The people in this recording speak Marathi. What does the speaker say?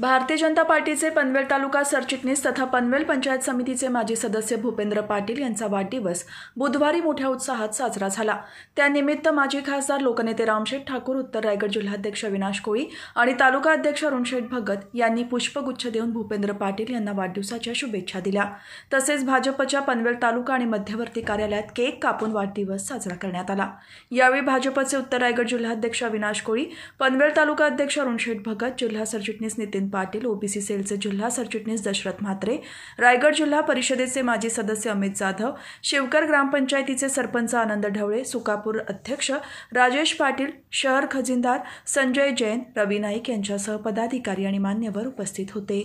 भारतीय जनता पार्टीचे पनवेल तालुका सरचिटणीस तथा पनवेल पंचायत समितीचे माजी सदस्य भूपेंद्र पाटील यांचा वाढदिवस बुधवारी मोठ्या उत्साहात साजरा झाला त्यानिमित्त माजी खासदार लोकनेते रामशेठ ठाकूर उत्तर रायगड जिल्हाध्यक्ष विनाश कोळी आणि तालुका अध्यक्ष अरुणशेठ भगत यांनी पुष्पगुच्छ देऊन भूपेंद्र पाटील यांना वाढदिवसाच्या शुभेच्छा दिल्या तसेच भाजपच्या पनवेल तालुका आणि मध्यवर्ती कार्यालयात केक कापून वाढदिवस साजरा करण्यात आला यावेळी भाजपचे उत्तर रायगड जिल्हाध्यक्ष विनाश कोळी पनवेल तालुका अध्यक्ष अरुणशेठ भगत जिल्हा सरचिटणीस नितीन पाटील ओबीसी सेलचे जिल्हा सरचिटणीस दशरथ म्हात्रे रायगड जिल्हा परिषदेचे माजी सदस्य अमित जाधव शिवकर ग्रामपंचायतीचे सरपंच आनंद ढवळे सुकापूर अध्यक्ष राजेश पाटील शहर खजिनदार संजय जैन रवी नाईक यांच्यासह पदाधिकारी आणि मान्यवर उपस्थित होते